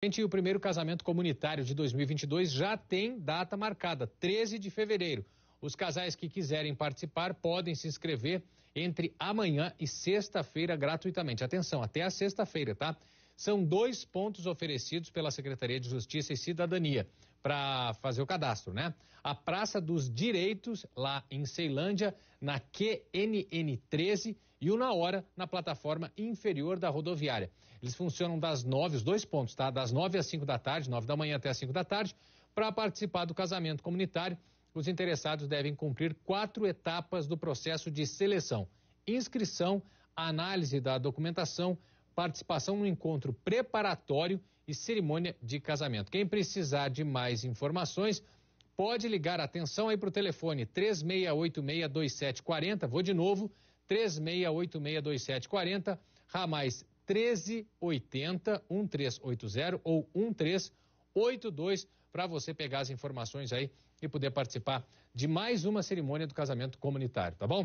Gente, o primeiro casamento comunitário de 2022 já tem data marcada, 13 de fevereiro. Os casais que quiserem participar podem se inscrever entre amanhã e sexta-feira gratuitamente. Atenção, até a sexta-feira, tá? São dois pontos oferecidos pela Secretaria de Justiça e Cidadania para fazer o cadastro, né? A Praça dos Direitos, lá em Ceilândia, na QNN 13 e o Na Hora, na plataforma inferior da rodoviária. Eles funcionam das nove, os dois pontos, tá? Das nove às cinco da tarde, nove da manhã até às cinco da tarde, para participar do casamento comunitário. Os interessados devem cumprir quatro etapas do processo de seleção: inscrição, análise da documentação, participação no encontro preparatório e cerimônia de casamento. Quem precisar de mais informações, pode ligar atenção aí para o telefone 36862740. Vou de novo, 36862740, ramais 1380 1380 ou 1382 para você pegar as informações aí e poder participar de mais uma cerimônia do casamento comunitário, tá bom?